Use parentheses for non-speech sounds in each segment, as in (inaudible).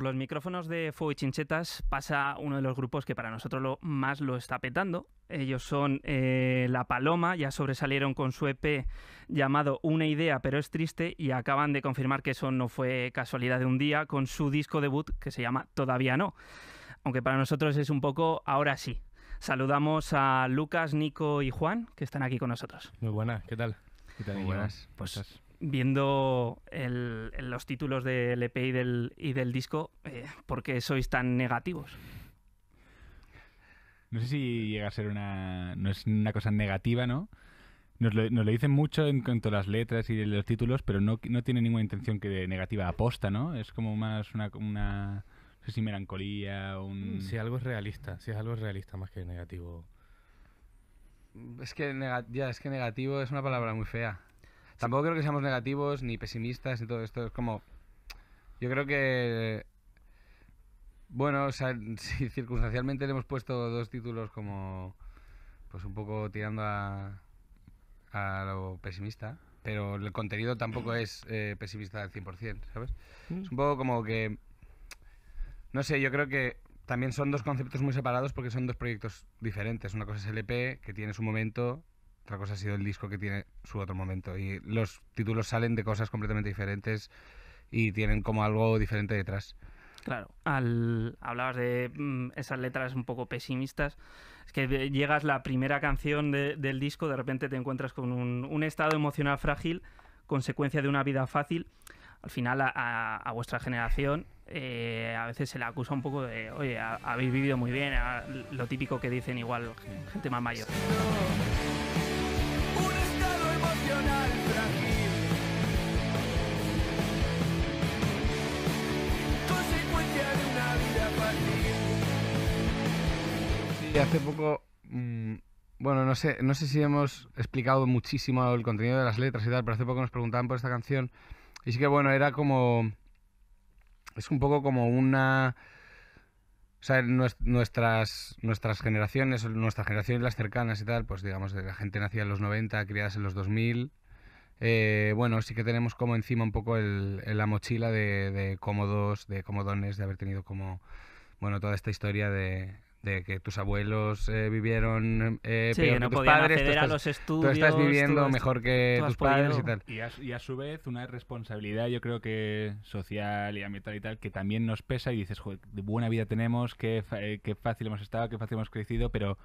Por los micrófonos de Fuego y Chinchetas pasa uno de los grupos que para nosotros lo más lo está petando. Ellos son eh, La Paloma, ya sobresalieron con su EP llamado Una idea pero es triste y acaban de confirmar que eso no fue casualidad de un día con su disco debut que se llama Todavía no. Aunque para nosotros es un poco ahora sí. Saludamos a Lucas, Nico y Juan que están aquí con nosotros. Muy buenas, ¿qué tal? ¿Qué tal? Muy buenas. Pues, viendo los títulos del EP y del, disco, eh, ¿por qué sois tan negativos? No sé si llega a ser una, no es una cosa negativa, ¿no? Nos lo, dicen mucho en cuanto a las letras y los títulos, pero no, tiene ninguna intención que de negativa aposta, ¿no? Es como más una, no sé si melancolía o un... Si algo es realista, si es algo es realista más que negativo. Es que, ya, es que negativo es una palabra muy fea. Tampoco creo que seamos negativos ni pesimistas y todo esto. Es como. Yo creo que. Bueno, o sea, (laughs) si circunstancialmente le hemos puesto dos títulos como. Pues un poco tirando a. a lo pesimista. Pero el contenido tampoco es eh, pesimista al 100%, ¿sabes? Mm. Es un poco como que. No sé, yo creo que también son dos conceptos muy separados porque son dos proyectos diferentes. Una cosa es el EP, que tiene su momento otra cosa ha sido el disco que tiene su otro momento. Y los títulos salen de cosas completamente diferentes y tienen como algo diferente detrás. Claro, al, hablabas de mm, esas letras un poco pesimistas. Es que llegas la primera canción del disco, de repente te encuentras con un, estado emocional frágil, consecuencia de una vida fácil. Al final, a, vuestra generación eh, a veces se le acusa un poco de, oye, habéis vivido muy bien, lo típico que dicen igual gente más mayor. hace poco. Mm, bueno, no sé, no sé si hemos explicado muchísimo el contenido de las letras y tal, pero hace poco nos preguntaban por esta canción. Y sí que bueno, era como. Es un poco como una. O sea, nuestras, nuestras generaciones, nuestras generaciones las cercanas y tal, pues digamos, de la gente nacida en los 90, criadas en los 2000, eh, bueno, sí que tenemos como encima un poco el, la mochila de, de, cómodos, de comodones, de haber tenido como, bueno, toda esta historia de, de que tus abuelos eh, vivieron eh, tus padres, tú estás, los estudios, estás viviendo mejor que tus padres y tal. Y a, su vez una responsabilidad yo creo que social y ambiental y tal que también nos pesa y dices, joder, buena vida tenemos, eh, qué, fácil hemos estado, qué fácil hemos crecido, pero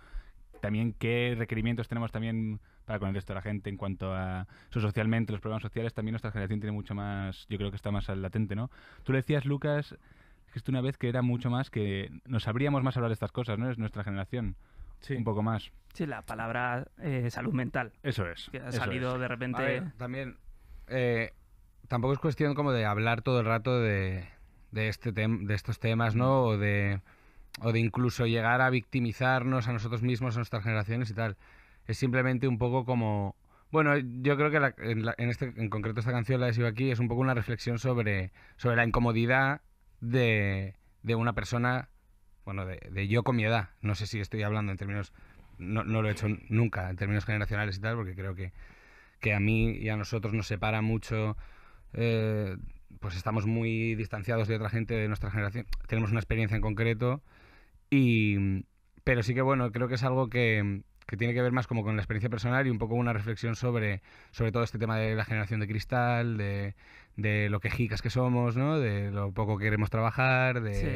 también qué requerimientos tenemos también para con el resto de la gente en cuanto a socialmente, los problemas sociales, también nuestra generación tiene mucho más, yo creo que está más latente, ¿no? Tú le decías, Lucas, una vez que era mucho más que nos sabríamos más hablar de estas cosas, ¿no? Es nuestra generación. Un poco más. Sí, la palabra eh, salud mental. Eso es. Que ha salido de repente. también. Eh, tampoco es cuestión como de hablar todo el rato de, de, este de estos temas, ¿no? O de, o de incluso llegar a victimizarnos a nosotros mismos, a nuestras generaciones y tal. Es simplemente un poco como bueno, yo creo que en, este, en concreto esta canción, la he sido aquí es un poco una reflexión sobre, sobre la incomodidad de, una persona, bueno, de, yo con mi edad. No sé si estoy hablando en términos, no, no lo he hecho nunca en términos generacionales y tal, porque creo que, que a mí y a nosotros nos separa mucho. Eh, pues estamos muy distanciados de otra gente de nuestra generación. Tenemos una experiencia en concreto. Y, pero sí que bueno, creo que es algo que, que tiene que ver más como con la experiencia personal y un poco una reflexión sobre, sobre todo este tema de la generación de cristal, de, lo quejicas que somos, ¿no? de lo poco queremos trabajar, de sí.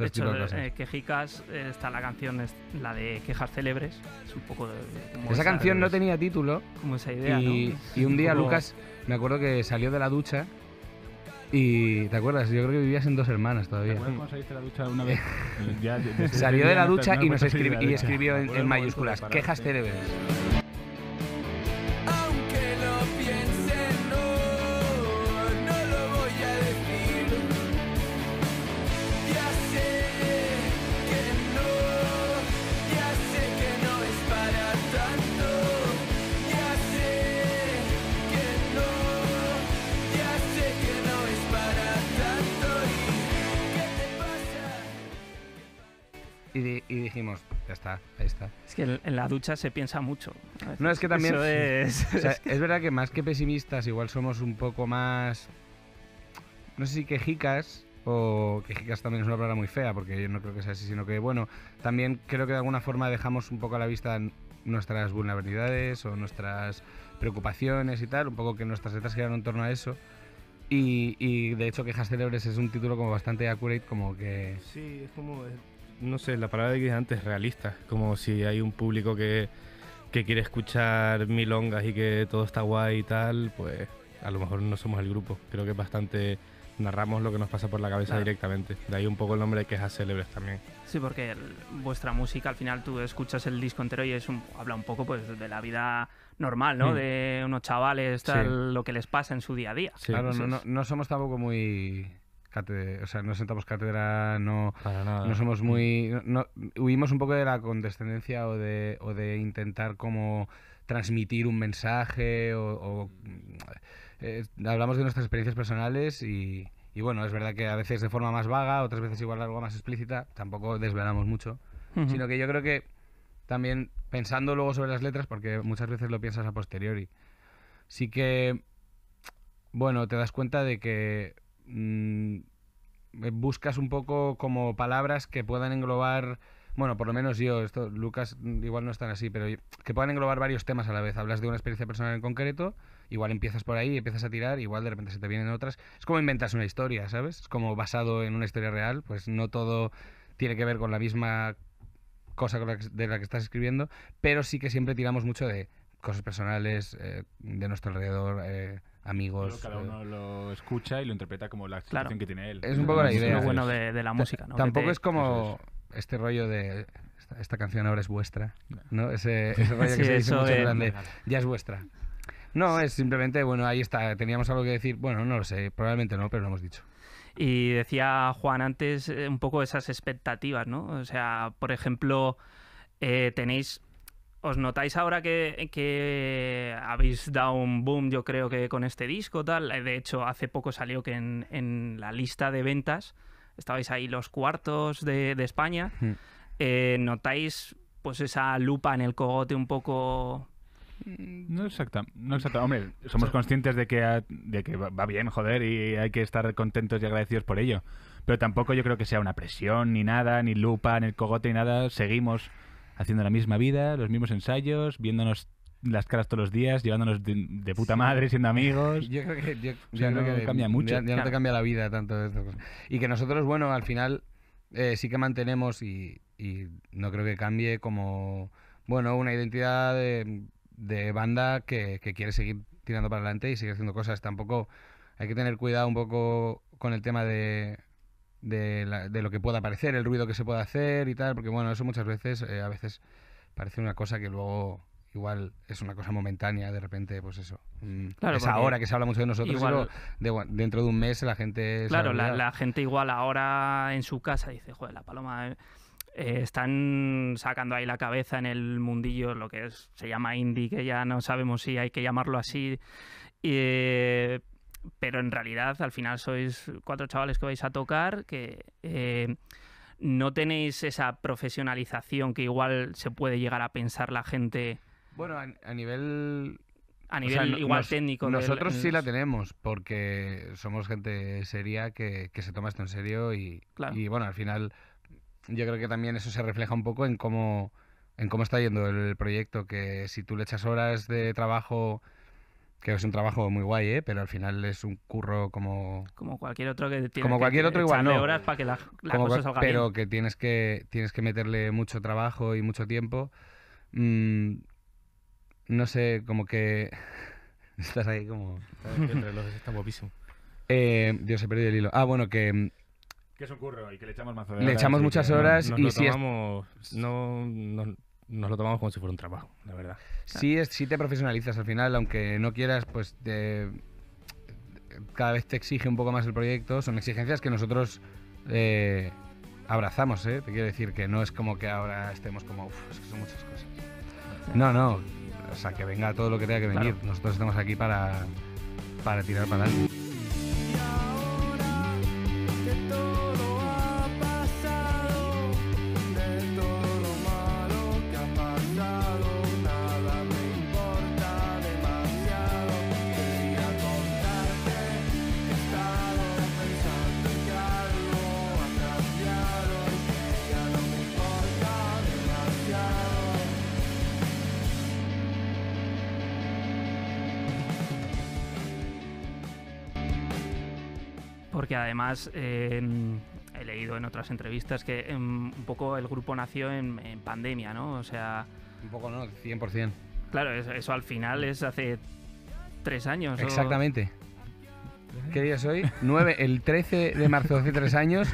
Este de hecho, eh, quejicas eh, está la canción, la de quejas célebres, Esa, canción no tenía título. Como esa idea. Y, un día Lucas, me acuerdo que salió de la ducha y te acuerdas, yo creo que vivías en dos hermanas todavía. la una vez? (laughs) Salió de la ducha y nos escribió, en, mayúsculas, quejas debes. que en, la ducha se piensa mucho. No, es que también. es... (laughs) es verdad que más que pesimistas, igual somos un poco más. No sé si quejicas, o quejicas también es una palabra muy fea, porque yo no creo que sea así, sino que, bueno, también creo que de alguna forma dejamos un poco a la vista nuestras vulnerabilidades o nuestras preocupaciones y tal, un poco que nuestras letras giran en torno a eso. Y, y de hecho, Quejas Célebres es un título como bastante accurate, como que... Sí, es como no sé, la palabra de dije antes, realista, Como si hay un público que, quiere escuchar milongas y que todo está guay y tal, pues a lo mejor no somos el grupo. Creo que bastante narramos lo que nos pasa por la cabeza directamente. De ahí un poco el nombre de Quejas Célebres también. Sí, porque vuestra música al final tú escuchas el disco entero y es un, habla un poco pues de la vida normal, ¿no? Mm. De unos chavales, lo que les pasa en su día a día. Claro, no, no, no somos tampoco muy o sea, no sentamos cátedra, no, no somos muy... huimos un poco de la condescendencia o de, o de intentar como transmitir un mensaje o... Eh, hablamos de nuestras experiencias personales y, bueno, es verdad que a veces de forma más vaga, otras veces igual algo más explícita, tampoco desvelamos mucho, sino que yo creo que también pensando luego sobre las letras, porque muchas veces lo piensas a posteriori, sí que, bueno, te das cuenta de que Mm, buscas un poco como palabras que puedan englobar bueno, por lo menos yo, esto, Lucas mm, igual no están así, pero que puedan englobar varios temas a la vez. Hablas de una experiencia personal en concreto, igual empiezas por ahí, empiezas a tirar, igual de repente se te vienen otras. Es como inventas una historia, ¿sabes? Es como basado en una historia real, pues no todo tiene que ver con la misma cosa de la que estás escribiendo, pero sí que siempre tiramos mucho de cosas personales, eh, de nuestro alrededor. Eh, amigos. cada eh. uno lo escucha y lo interpreta como la situación que tiene él. Es un poco la idea. Es lo bueno de, la música, Tampoco es como este rollo de esta, canción ahora es vuestra, ¿no? Ese, rollo que se dice mucho grande, ya es vuestra. No, es simplemente, bueno, ahí está, teníamos algo que decir, bueno, no lo sé, probablemente no, pero lo hemos dicho. Y decía Juan antes eh, un poco esas expectativas, ¿no? O sea, por ejemplo, eh, tenéis ¿Os notáis ahora que, habéis dado un boom, yo creo que con este disco, tal? Eh, de hecho, hace poco salió que en, la lista de ventas estabais ahí los cuartos de, España. Eh, ¿Notáis pues esa lupa en el cogote un poco no exacta, no exacta. Hombre, somos conscientes de que, de que va bien, joder, y hay que estar contentos y agradecidos por ello. Pero tampoco yo creo que sea una presión, ni nada, ni lupa, en el cogote, ni nada. Seguimos haciendo la misma vida, los mismos ensayos, viéndonos las caras todos los días, llevándonos de, puta madre, siendo amigos. (laughs) Yo creo que, no que cambia mucho. Ya, no te cambia la vida tanto de Y que nosotros, bueno, al final eh, sí que mantenemos y, no creo que cambie como, bueno, una identidad de, banda que, quiere seguir tirando para adelante y seguir haciendo cosas. Tampoco hay que tener cuidado un poco con el tema de de, lo que pueda aparecer, el ruido que se pueda hacer y tal, porque bueno, eso muchas veces, eh, a veces parece una cosa que luego igual es una cosa momentánea, de repente, pues eso. Mm, claro, es ahora que se habla mucho de nosotros, dentro de un mes la gente... Claro, la, gente igual ahora en su casa dice, joder, la paloma... Eh, eh, están sacando ahí la cabeza en el mundillo, lo que se llama indie, que ya no sabemos si hay que llamarlo así pero en realidad al final sois cuatro chavales que vais a tocar, que eh, no tenéis esa profesionalización que igual se puede llegar a pensar la gente. Bueno, a, nivel... A nivel igual técnico. Nosotros sí la tenemos, porque somos gente seria que, se toma esto en serio y, bueno, al final yo creo que también eso se refleja un poco en cómo, en cómo está yendo el proyecto, que si tú le echas horas de trabajo que es un trabajo muy guay, ¿eh? pero al final es un curro como... Como cualquier otro que tiene como cualquier otro igual, no. horas para que la, cosa salga Pero que tienes que tienes que meterle mucho trabajo y mucho tiempo. Mm, no sé, como que... (laughs) Estás ahí como... El reloj está guapísimo. (laughs) Eh, Dios, he perdido el hilo. Ah, bueno, que... Mm, que es un curro y que le echamos más horas. Le echamos muchas horas y si... Es... no, no nos lo tomamos como si fuera un trabajo, la verdad. Sí, es, sí te profesionalizas al final, aunque no quieras, pues te, cada vez te exige un poco más el proyecto. Son exigencias que nosotros eh, abrazamos, ¿eh? Te quiero decir que no es como que ahora estemos como, uff, es que son muchas cosas. No, no, o sea, que venga todo lo que tenga que venir. Nosotros estamos aquí para, para tirar para adelante. porque además em, he leído en otras entrevistas que em, un poco el grupo nació en, pandemia, ¿no? O sea... Un poco, ¿no? 100%. Claro, eso, al final es hace tres años. Exactamente. ¿Qué día es hoy? 9, el 13 de marzo hace tres años.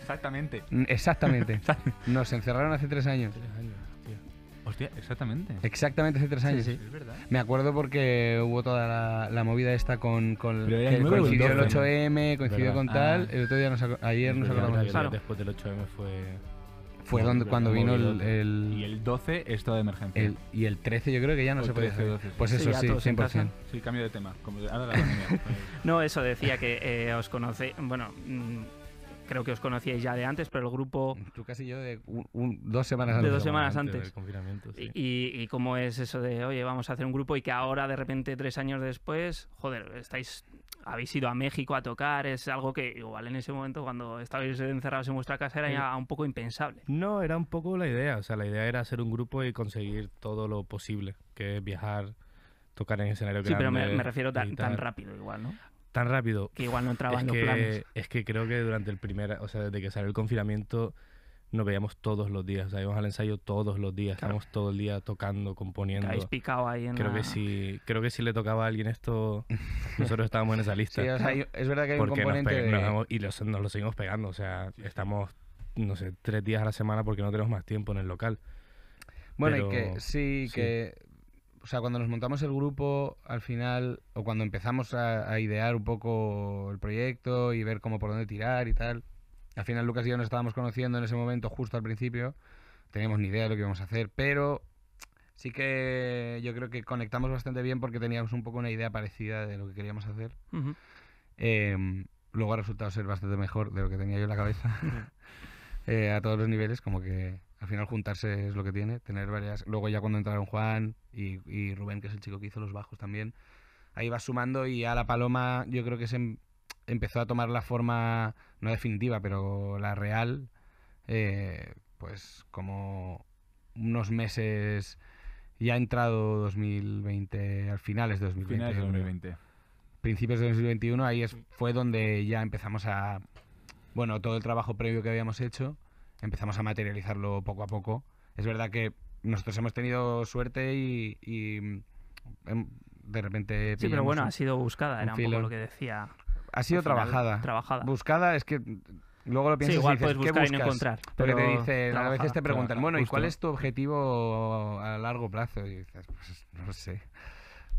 Exactamente. (laughs) Exactamente. Nos encerraron hace Tres años. Hostia, exactamente. Exactamente hace tres años, sí. sí. Es verdad. Me acuerdo porque hubo toda la, la movida esta con, con que el coincidió el, 8M, coincidió con tal. Ah. El otro día nos, ayer nos acordamos de eso. Después del 8M fue fue donde, cuando vino el, el, Y el 12, estado de emergencia. y el 13 yo creo que ya no se puede hacer. Pues eso, sí, 100%. Sí, cambio de tema. Como, ahora la (laughs) no, eso decía que eh, os conoce... Bueno, mm, creo que os conocíais ya de antes, pero el grupo... Tú casi yo de dos semanas antes. De dos semanas confinamiento, y, cómo es eso de, oye, vamos a hacer un grupo y que ahora de repente tres años después, joder, estáis habéis ido a México a tocar, es algo que igual en ese momento cuando estabais encerrados en vuestra casa era ya un poco impensable. No, era un poco la idea, o sea, la idea era hacer un grupo y conseguir todo lo posible, que es viajar, tocar en escenario. Sí, pero me, refiero tan, rápido igual, ¿no? tan rápido. Que igual no entraban los planes. Es que creo que durante el primer, o sea, desde que salió el confinamiento, nos veíamos todos los días, o sea, íbamos al ensayo todos los días, estábamos todo el día tocando, componiendo. Habéis picado ahí en creo que si Creo que si le tocaba a alguien esto, (laughs) nosotros estábamos en esa lista. Sí, es verdad que hay un componente nos y nos lo seguimos pegando, o sea, estamos, no sé, tres días a la semana porque no tenemos más tiempo en el local. Bueno, y que sí, que o sea, cuando nos montamos el grupo, al final, o cuando empezamos a, idear un poco el proyecto y ver cómo por dónde tirar y tal, al final Lucas y yo nos estábamos conociendo en ese momento, justo al principio, teníamos ni idea de lo que íbamos a hacer, pero sí que yo creo que conectamos bastante bien porque teníamos un poco una idea parecida de lo que queríamos hacer. Em, luego ha resultado ser bastante mejor de lo que tenía yo en la cabeza, (laughs) eh, a todos los niveles, como que al final juntarse es lo que tiene, tener varias... Luego ya cuando entraron Juan y, Rubén, que es el chico que hizo los bajos también, ahí va sumando y a La Paloma yo creo que se em, empezó a tomar la forma, no definitiva, pero la real, eh, pues como unos meses ya ha entrado 2020, al finales de 2020. 2020. Principios de 2021, ahí es, fue donde ya empezamos a. Bueno, todo el trabajo previo que habíamos hecho empezamos a materializarlo poco a poco. Es verdad que nosotros hemos tenido suerte y, mm, em, de repente... Sí, pero bueno, ha sido buscada, era un, poco lo que decía. Ha sido trabajada. Trabajada. Buscada es que luego lo piensas sí, igual puedes buscar y no encontrar. Porque a veces te preguntan, bueno, ¿y cuál es tu objetivo a largo plazo? Y dices, pues no sé.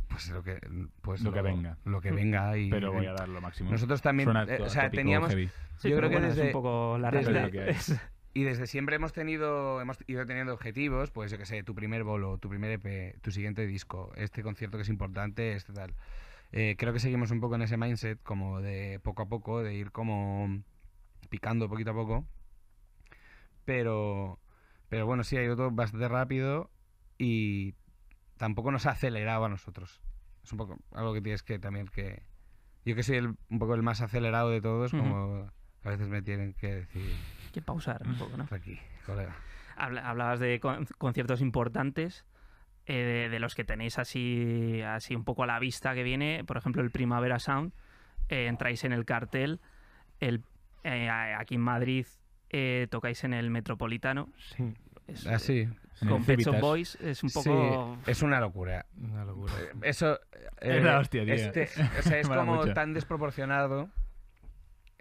Pues lo que, pues lo, que venga. Lo que venga y, pero voy a dar lo máximo. Nosotros también, eh, o sea, teníamos... yo creo que es un poco la desde, (laughs) Y desde siempre hemos tenido, hemos ido teniendo objetivos, pues yo que sé, tu primer bolo, tu primer EP, tu siguiente disco, este concierto que es importante, este tal. Eh, creo que seguimos un poco en ese mindset, como de poco a poco, de ir como picando poquito a poco. Pero, pero bueno, sí, ha ido todo bastante rápido y tampoco nos ha acelerado a nosotros. Es un poco algo que tienes que también que... Yo que soy un poco el más acelerado de todos, como a veces me tienen que decir hay que pausar un mm, poco, ¿no? hablabas de conciertos importantes. Eh, de, los que tenéis así, así un poco a la vista que viene, por ejemplo, el Primavera Sound, eh, entráis en el cartel, el, eh, aquí en Madrid tocáis en el Metropolitano. Sí. así. Ah, con Pet of Boys es un poco. es una locura. Una Eso. es hostia, tío. Este, o sea, es (laughs) como tan desproporcionado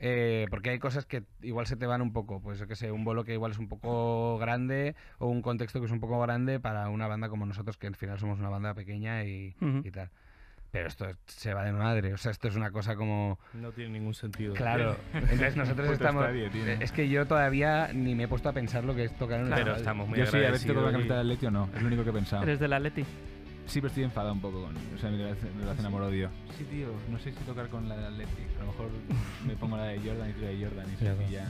eh, porque hay cosas que igual se te van un poco, pues que sé, un bolo que igual es un poco grande o un contexto que es un poco grande para una banda como nosotros, que al final somos una banda pequeña y, y tal. Pero esto se va de madre, o sea, esto es una cosa como... No tiene ningún sentido. Claro, entonces nosotros (laughs) estamos... es que yo todavía ni me he puesto a pensar lo que es tocar en claro, Pero estamos muy Yo sí, a ver si toco la camiseta del Leti o no, es lo único que he pensado. Eres del Atleti sí, pero estoy enfadado un poco con. O sea, me relación, ¿Ah, sí. Sí, tío, no sé si tocar con la de Atlético. A lo mejor me pongo la de Jordan y tú la de Jordan y, se ya.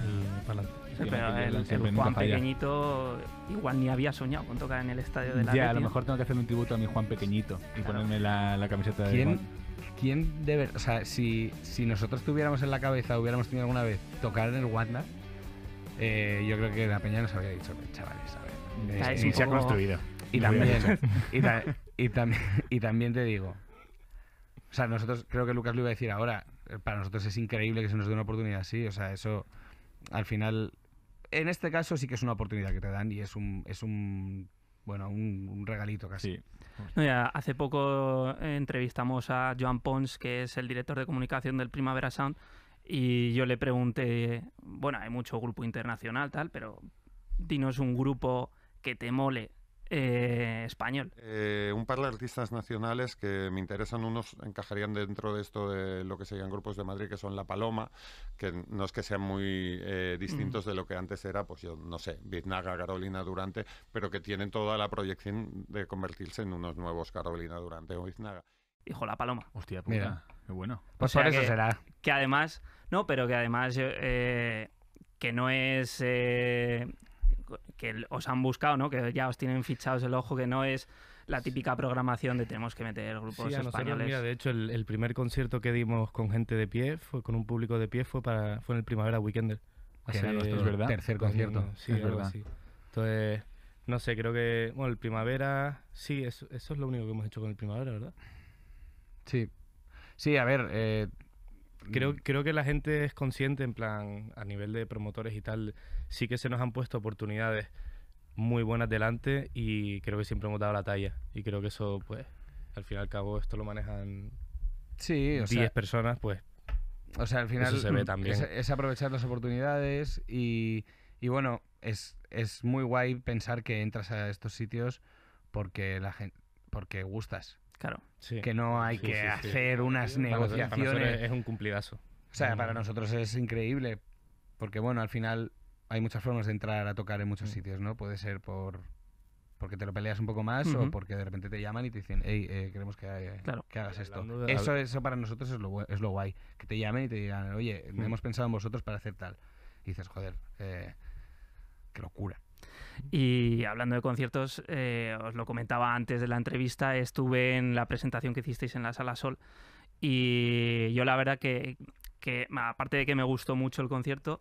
para pero el, Juan pequeñito igual ni había soñado con tocar en el estadio de la Ya, a lo mejor tengo que hacer un tributo a mi Juan pequeñito y ponerme la, la camiseta de. ¿Quién, ¿Quién debe.? O sea, si, si nosotros tuviéramos en la cabeza, hubiéramos tenido alguna vez tocar en el Wanda, eh, yo creo que la Peña nos habría dicho, chavales, a ver. Eh, se ha construido. Y también, y, (laughs) y también te digo, o sea, nosotros, creo que Lucas lo iba a decir ahora, para nosotros es increíble que se nos dé una oportunidad así, o sea, eso al final, en este caso sí que es una oportunidad que te dan y es un, es un bueno, un, regalito casi. hace poco eh, entrevistamos a Joan Pons, que es el director de comunicación del Primavera Sound, y yo le pregunté, bueno, hay mucho grupo internacional, tal, pero dinos un grupo que te mole eh, español. Eh, un par de artistas nacionales que me interesan, unos encajarían dentro de esto de lo que serían grupos de Madrid, que son La Paloma, que no es que sean muy eh, distintos de lo que antes era, pues yo no sé, Viznaga, Carolina Durante, pero que tienen toda la proyección de convertirse en unos nuevos Carolina Durante o Viznaga. Hijo, La Paloma. Hostia puta, Mira. qué bueno. Pues eso será. Que además, no, pero que además que no es que os han buscado, ¿no? Que ya os tienen fichados el ojo, que no es la típica programación de tenemos que meter grupos sí, españoles. de hecho, el, primer concierto que dimos con gente de pie, fue con un público de pie, fue para fue en el Primavera Weekender. Ah, ¿verdad? tercer concierto. sí, es verdad. Entonces, no sé, creo que, bueno, el Primavera, sí, eso, es lo único que hemos hecho con el Primavera, ¿verdad? Sí. Sí, a ver, eh, creo, mm. creo que la gente es consciente, en plan, a nivel de promotores y tal, sí que se nos han puesto oportunidades muy buenas delante y creo que siempre hemos dado la talla. Y creo que eso, pues, al fin y al cabo, esto lo manejan 10 personas, pues. O sea, al final se mm, también. Es, aprovechar las oportunidades y, bueno, es, es muy guay pensar que entras a estos sitios porque la gente porque gustas Claro. Que no hay que hacer unas negociaciones. es un cumplidazo. O sea, para mm. nosotros es increíble. Porque, bueno, al final hay muchas formas de entrar a tocar en muchos mm. sitios, ¿no? Puede ser por porque te lo peleas un poco más o porque de repente te llaman y te dicen, hey, eh, queremos que, eh, hagas esto. Eso, eso para nosotros es lo, es lo guay. Que te llamen y te digan, oye, mm. hemos pensado en vosotros para hacer tal. Y dices, joder, eh, qué locura. Y hablando de conciertos, eh, os lo comentaba antes de la entrevista, estuve en la presentación que hicisteis en la Sala Sol y yo la verdad que, que aparte de que me gustó mucho el concierto,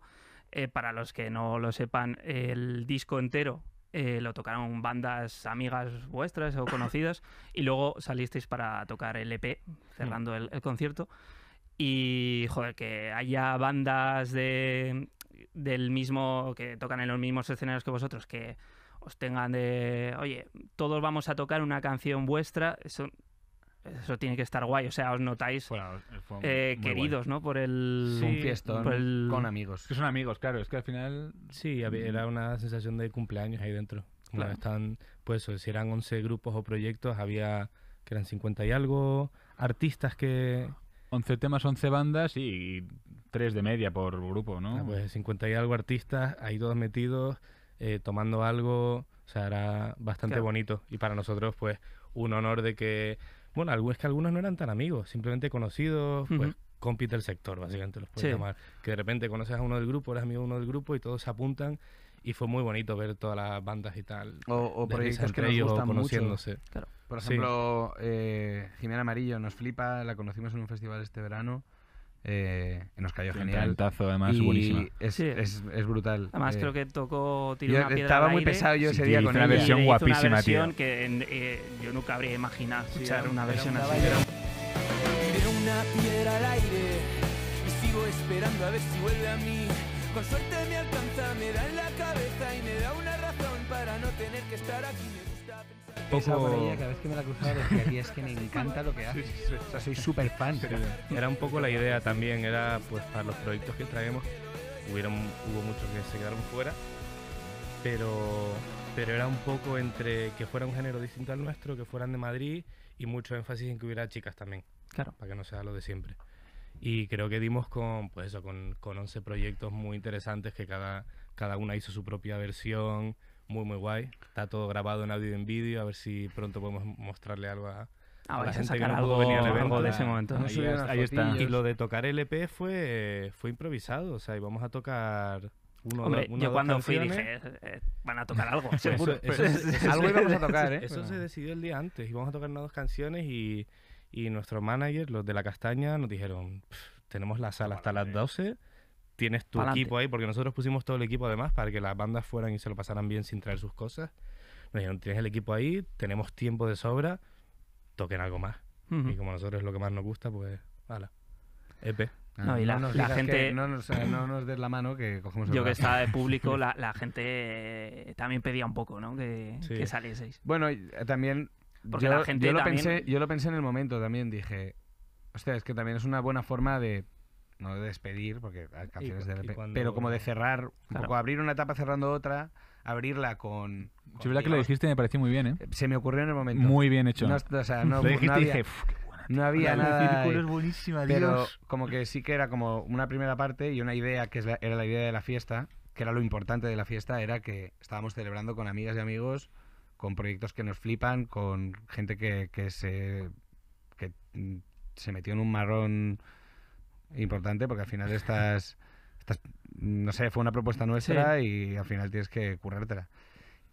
eh, para los que no lo sepan, el disco entero eh, lo tocaron bandas amigas vuestras o conocidas (coughs) y luego salisteis para tocar el EP, cerrando mm. el, el concierto. Y joder, que haya bandas de del mismo, que tocan en los mismos escenarios que vosotros, que os tengan de, oye, todos vamos a tocar una canción vuestra, eso, eso tiene que estar guay, o sea, os notáis eh, queridos, ¿no? Por el... con amigos. Que son amigos, claro, es que al final... Sí, era una sensación de cumpleaños ahí dentro. están, pues si eran 11 grupos o proyectos, había que eran 50 y algo, artistas que... 11 temas, 11 bandas y tres de media por grupo, ¿no? Ah, pues 50 y algo artistas, ahí todos metidos, eh, tomando algo, o sea, era bastante bonito. Y para nosotros, pues, un honor de que, bueno, es que algunos no eran tan amigos, simplemente conocidos, pues, compite el sector, básicamente los puedes llamar. Que de repente conoces a uno del grupo, eres amigo de uno del grupo y todos se apuntan. Y fue muy bonito ver todas las bandas y tal. O, proyectos que nos gustan conociéndose. Mucho. Por ejemplo, eh, Jimena Amarillo nos flipa, la conocimos en un festival este verano. Eh, nos cayó genial genial. Tazo, además, y es, es, es, brutal. Además, eh. creo que tocó tirar una piedra Estaba muy pesado yo ese día con una versión guapísima, una versión tío. que eh, yo nunca habría imaginado escuchar una versión una así. Tiré una piedra al aire y sigo esperando a ver si vuelve a mí. Con suerte me alcanza, me da en la cabeza y me da una razón para no tener que estar aquí poco... que cada vez que me la cruzaba decía, es que me encanta lo que hace. soy súper fan. Era un poco la idea también, era pues para los proyectos que traemos, hubieron, hubo muchos que se quedaron fuera, pero, pero era un poco entre que fuera un género distinto al nuestro, que fueran de Madrid y mucho énfasis en que hubiera chicas también. Claro. Para que no sea lo de siempre. Y creo que dimos con, pues eso, con, 11 proyectos muy interesantes que cada, cada una hizo su propia versión muy, muy guay. Está todo grabado en audio y en vídeo. A ver si pronto podemos mostrarle algo a, ah, a la gente que no algo, pudo venir al evento. de ese momento. Ahí, está. Y lo de tocar el e fue, fue improvisado. O sea, íbamos a tocar... Uno, Hombre, yo cuando fui dije, eh, eh, van a tocar algo, seguro. Eso, (laughs) algo íbamos a (laughs) tocar, ¿eh? Eso se decidió el día antes. Íbamos a tocar unas dos canciones y, y nuestro manager los de La Castaña, nos dijeron, tenemos la sala hasta las 12 e tienes tu equipo ahí, porque nosotros pusimos todo el equipo además para que las bandas fueran y se lo pasaran bien sin traer sus cosas. Nos dijeron, tienes el equipo ahí, tenemos tiempo de sobra, toquen algo más. Y como a nosotros es lo que más nos gusta, pues, ¡Vale! ¡Epe! No, y la, gente. No nos, no nos, des la mano que cogemos Yo que estaba de público, (laughs) la, la gente eh, también pedía un poco, ¿no? Que, salieseis. Bueno, eh, también. Porque yo, la gente yo lo, pensé, yo lo pensé en el momento también, dije. Hostia, es que también es una buena forma de no de despedir, porque hay canciones de repente, pero como de cerrar, abrir una etapa cerrando otra, abrirla con... con verdad que lo dijiste me pareció muy bien, ¿eh? Se me ocurrió en el momento. Muy bien hecho. No, lo (laughs) dijiste había, y dije, no había nada... pero como que sí que era como una primera parte y una idea que era la idea de la fiesta, que era lo importante de la fiesta, era que estábamos celebrando con amigas y amigos, con proyectos que nos flipan, con gente que, que se... que mm, se metió en un marrón importante porque al final estás, no sé, fue una propuesta nuestra y al final tienes que currértela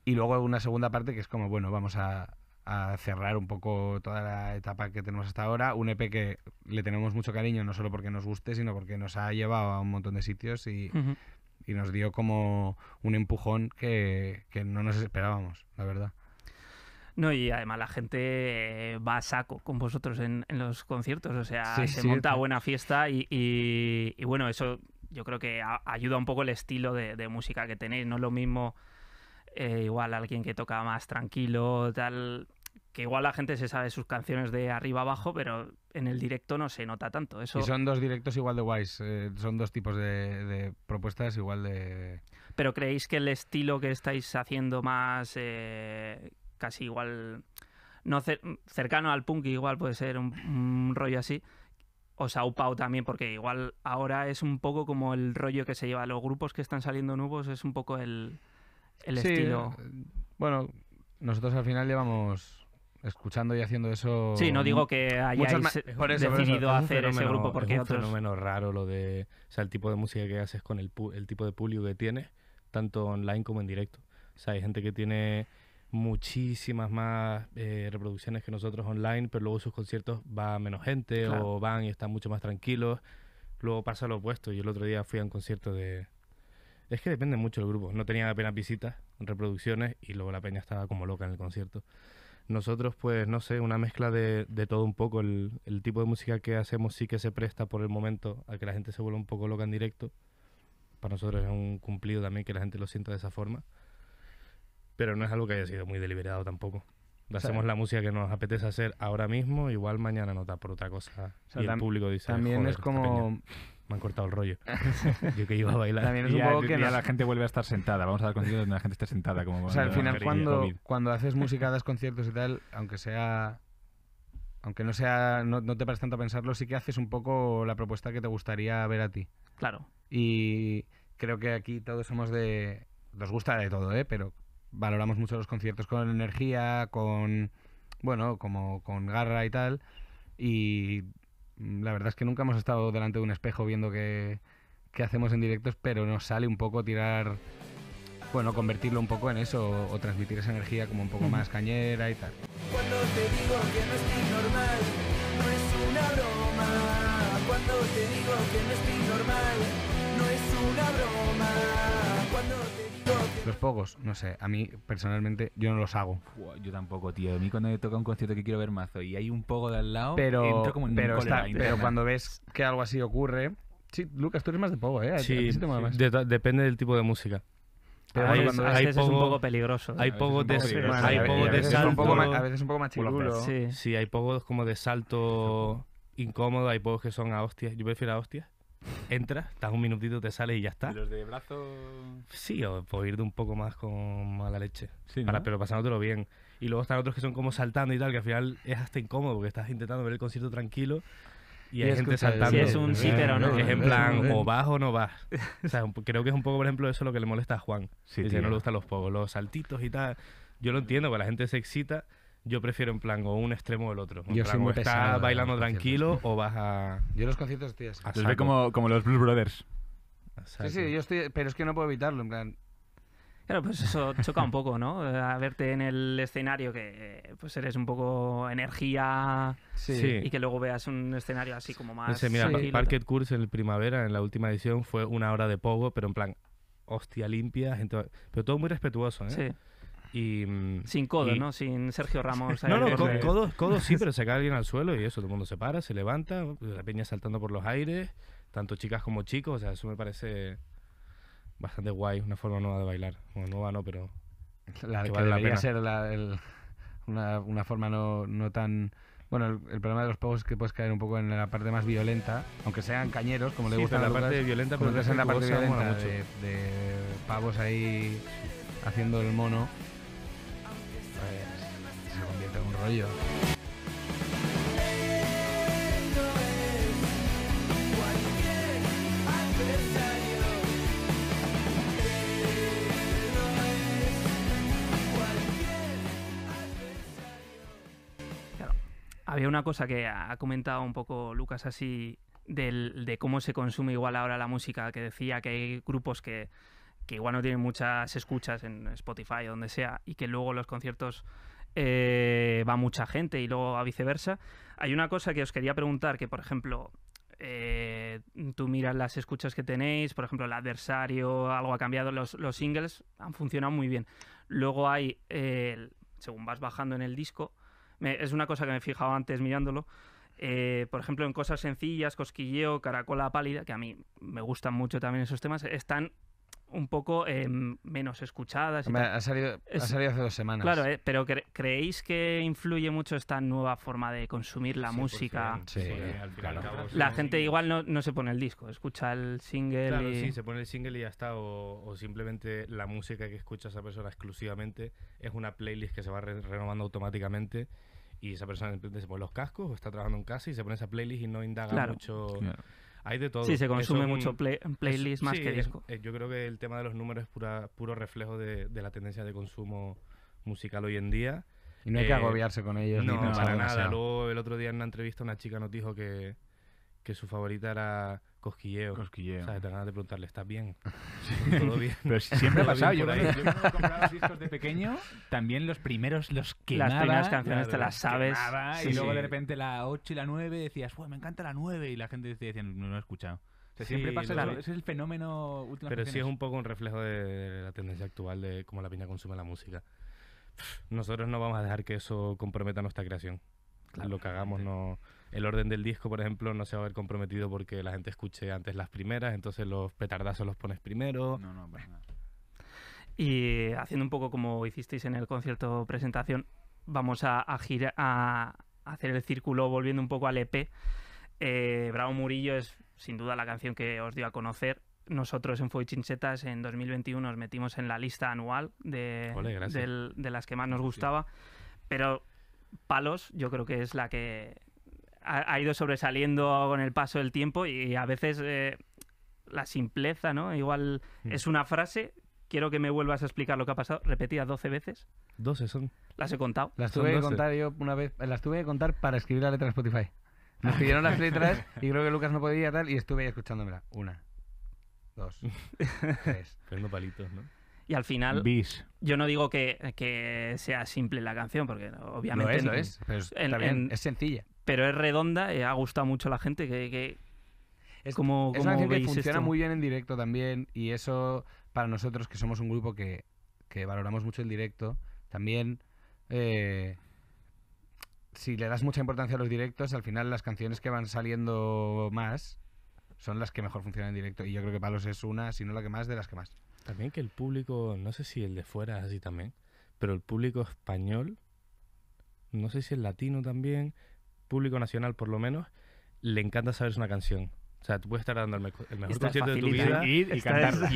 Y luego una segunda parte que es como, bueno, vamos a, cerrar un poco toda la etapa que tenemos hasta ahora. Un EP que le tenemos mucho cariño, no solo porque nos guste, sino porque nos ha llevado a un montón de sitios y, nos dio como un empujón que no nos esperábamos, la verdad. No, y además la gente eh, va a saco con vosotros en, los conciertos, o sea, se monta buena fiesta y, bueno, eso yo creo que ayuda un poco el estilo de, música que tenéis, no es lo mismo eh, igual alguien que toca más tranquilo, tal, que igual la gente se sabe sus canciones de arriba abajo, pero en el directo no se nota tanto. Eso... Y son dos directos igual de guays, eh, son dos tipos de, propuestas igual de... Pero creéis que el estilo que estáis haciendo más casi igual, no cercano al punk, igual puede ser un, rollo así. O pau también, porque igual ahora es un poco como el rollo que se lleva. Los grupos que están saliendo nuevos es un poco el, estilo. Eh, bueno, nosotros al final llevamos escuchando y haciendo eso. Sí, no digo que hayáis decidido hacer ese grupo porque es un fenómeno raro lo de, o sea, el tipo de música que haces con el, el tipo de público que tienes, tanto online como en directo. O sea, hay gente que tiene muchísimas más eh, reproducciones que nosotros online, pero luego sus conciertos va menos gente o van y están mucho más tranquilos. Luego pasa lo opuesto. Yo el otro día fui a un concierto de... Es que depende mucho del grupo. No tenía apenas visitas, reproducciones y luego la peña estaba como loca en el concierto. Nosotros, pues, no sé, una mezcla de, todo un poco. El, el, tipo de música que hacemos sí que se presta por el momento a que la gente se vuelva un poco loca en directo. Para nosotros es un cumplido también que la gente lo sienta de esa forma pero no es algo que haya sido muy deliberado tampoco. Hacemos la música que nos apetece hacer ahora mismo, igual mañana no por otra cosa. el público dice. También es como. Me han cortado el rollo. (laughs) Yo que iba a bailar. También es un poco que. la gente vuelve a estar sentada. Vamos a dar conciertos donde la gente esté sentada. o sea, al final, cuando, cuando haces música, das conciertos y tal, aunque sea aunque no sea no, te pares tanto a pensarlo, sí que haces un poco la propuesta que te gustaría ver a ti. Claro. Y creo que aquí todos somos de nos gusta de todo, ¿eh? pero valoramos mucho los conciertos con energía, con, bueno, como con garra y tal. Y la verdad es que nunca hemos estado delante de un espejo viendo qué, hacemos en directos, pero nos sale un poco tirar, bueno, convertirlo un poco en eso o, transmitir esa energía como un poco más cañera y tal. Cuando te digo que no estoy normal, no es una broma. Cuando te digo que no estoy normal, Cuando los pocos, no sé, a mí personalmente yo no los hago. yo tampoco, tío. A mí cuando me toca un concierto que quiero ver mazo y hay un poco de al lado, pero, entro como pero, pero cuando ves que algo así ocurre. Sí, Lucas, tú eres más de pogo, ¿eh? Sí, depende del tipo de música. Pero hay, ves, este es un poco peligroso. Hay pogos de, de salto. A veces un poco más Sí. sí, hay pogos como de salto incómodo, hay pogos que son a hostias. Yo prefiero a hostias entras, estás un minutito, te sales y ya está. ¿Y los de brazos...? Sí, o ir de un poco más con mala leche. Sí, pero pasándotelo bien. Y luego están otros que son como saltando y tal, que al final es hasta incómodo porque estás intentando ver el concierto tranquilo y, hay gente saltando. es un sí, pero no. Es en plan, o vas o no vas. creo que es un poco, por ejemplo, eso lo que le molesta a Juan. Sí, que no le gustan los pocos, los saltitos y tal. Yo lo entiendo, que la gente se excita yo prefiero en plan o un extremo o el otro. En plan, estás bailando tranquilo o vas a. Yo los conciertos estoy así. ve como, los Blues Brothers. Sí, sí, yo estoy. Pero es que no puedo evitarlo, en plan. Claro, pues eso choca un poco, ¿no? Eh, a verte en el escenario que pues eres un poco energía y que luego veas un escenario así como más... mira, Parket Course en primavera, en la última edición, fue una hora de pogo, pero en plan, hostia limpia, gente... Pero todo muy respetuoso, ¿eh? Sí. Mm, Sin codo, ¿no? Sin Sergio Ramos. no, no, (laughs) codo, sí, pero se cae alguien al suelo y eso, todo el mundo se para, se levanta, la peña saltando por los aires, tanto chicas como chicos, o sea, eso me parece bastante guay, una forma nueva de bailar. nueva no, pero... La que, que ser el, una, forma no, tan... Bueno, el, problema de los pavos es que puedes caer un poco en la parte más violenta, aunque sean cañeros, como le gusta la, parte violenta, pero en la parte violenta de pavos ahí haciendo el mono se convierte en un rollo. Había una cosa que ha comentado un poco Lucas así del, de cómo se consume igual ahora la música, que decía que hay grupos que, que igual no tienen muchas escuchas en Spotify o donde sea, y que luego los conciertos eh, va mucha gente y luego a viceversa. Hay una cosa que os quería preguntar, que por ejemplo, eh, tú miras las escuchas que tenéis, por ejemplo, el adversario, algo ha cambiado, los, singles han funcionado muy bien. Luego hay, eh, según vas bajando en el disco, es una cosa que me he fijado antes mirándolo, por ejemplo, en cosas sencillas, cosquilleo, caracola pálida, que a mí me gustan mucho también esos temas, están un poco em, menos escuchadas. ha, salido, hace dos semanas. Claro, eh, pero ¿creéis que influye mucho esta nueva forma de consumir la música? Sí, claro. la gente igual no, se pone el disco, escucha el single. Claro, sí, se pone el single y ya está. O, simplemente la música que escucha esa persona exclusivamente es una playlist que se va renovando automáticamente y esa persona se pone pues los cascos o está trabajando en casa y se pone esa playlist y no indaga mucho. Claro hay de todo. Sí, se consume mucho playlist más que disco. Eh, yo creo que el tema de los números es puro reflejo de, la tendencia de consumo musical hoy en día. Y no hay que eh, agobiarse con ellos. No, para nada. Luego el otro día en una entrevista una chica nos dijo que, que su favorita era cosquilleo. Cosquilleo. O sea, te ganas de preguntarle, ¿estás bien? (laughs) Sí. ¿Todo bien? (laughs) Pero siempre ha pasado. Yo, cuando (laughs) compraba discos de pequeño, también los primeros los que Las primeras canciones te las sabes. y luego de repente la 8 y la 9 decías, me encanta la 9! Y la gente decía, no, lo he escuchado. O siempre pasa es el fenómeno Pero sí es un poco un reflejo de la tendencia actual de cómo la piña consume la música. Nosotros no vamos a dejar que eso comprometa nuestra creación. lo que hagamos no el orden del disco, por ejemplo, no se va a ver comprometido porque la gente escuche antes las primeras, entonces los petardazos los pones primero. No, no, Y haciendo un poco como hicisteis en el concierto presentación, vamos a, a hacer el círculo volviendo un poco al EP. Eh, Bravo Murillo es sin duda la canción que os dio a conocer. Nosotros en Foy Chinchetas en 2021 nos metimos en la lista anual de, de las que más nos gustaba, pero Palos yo creo que es la que ha, ido sobresaliendo con el paso del tiempo y a veces eh, la simpleza, ¿no? Igual mm. es una frase, quiero que me vuelvas a explicar lo que ha pasado, Repetía 12 veces. 12 son. Las he contado. Las tuve que contar yo una vez, las tuve que contar para escribir la letra en Spotify. Me pidieron las letras (laughs) y creo que Lucas no podía tal y estuve ahí escuchándomela. Una, dos, tres. (laughs) palitos, ¿no? Y al final, yo no digo que, sea simple la canción, porque obviamente... No es, es sencilla pero es redonda, y eh, ha gustado mucho a la gente. Que, es como. una canción que funciona muy bien en directo también, y eso para nosotros, que somos un grupo que, valoramos mucho el directo, también. Eh, si le das mucha importancia a los directos, al final las canciones que van saliendo más son las que mejor funcionan en directo. Y yo creo que Palos es una, si no la que más, de las que más. También que el público, no sé si el de fuera es así también, pero el público español, no sé si el latino también, público nacional por lo menos, le encanta saber una canción. O sea, tú puedes estar dando el, mejor, concierto de tu vida y,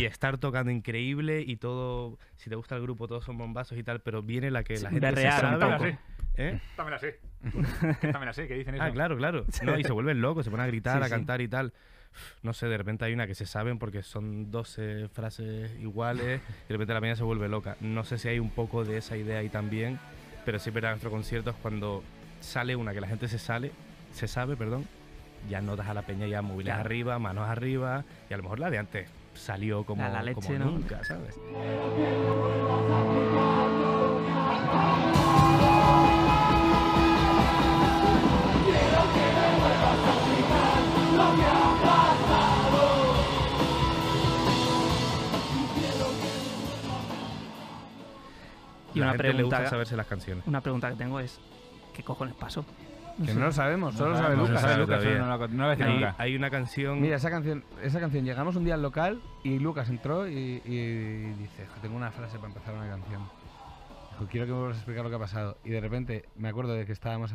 estar tocando increíble y todo, si te gusta el grupo, todos son bombazos y tal, pero viene la que la gente se la ¿Eh? (laughs) Ah, claro, claro. y se vuelven locos, se ponen a gritar, a cantar y tal. No sé, de repente hay una que se saben porque son 12 frases iguales y de repente la media se vuelve loca. No sé si hay un poco de esa idea ahí también, pero siempre en concierto conciertos cuando sale una que la gente se sale, se sabe, perdón, ya notas a la peña ya móviles arriba, manos arriba, y a lo mejor la de antes salió como, la, leche, nunca, ¿sabes? Y una pregunta, le gusta saberse las canciones. Una pregunta que tengo es, ¿qué cojones pasó? Que no lo sabemos, solo lo sabe Lucas. No sabe Lucas no lo, hay, una canción. Mira, esa canción, esa canción, llegamos un día al local y Lucas entró y, y dice: Tengo una frase para empezar una canción. Dijo: Quiero que me vuelvas a explicar lo que ha pasado. Y de repente me acuerdo de que estábamos.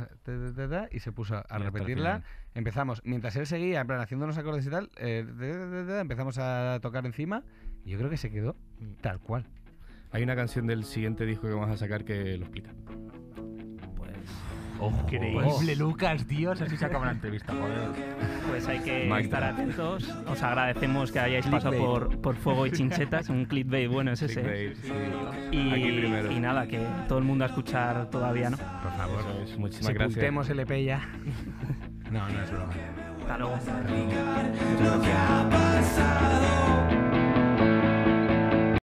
y se puso a repetirla. Empezamos, mientras él seguía, en plan, haciendo unos acordes y tal, eh, empezamos a tocar encima. Y yo creo que se quedó mm. tal cual. Hay una canción del siguiente disco que vamos a sacar que lo explica. Increíble, Lucas, Dios. Así se acaba la entrevista, joder. Pues hay que estar atentos. Os agradecemos que hayáis pasado por, por, Fuego y Chinchetas. Un clickbait bueno es ese. y, y nada, que todo el mundo a escuchar todavía, ¿no? Por favor, es. muchísimas gracias. el EP ya. No, no es broma. Hasta luego.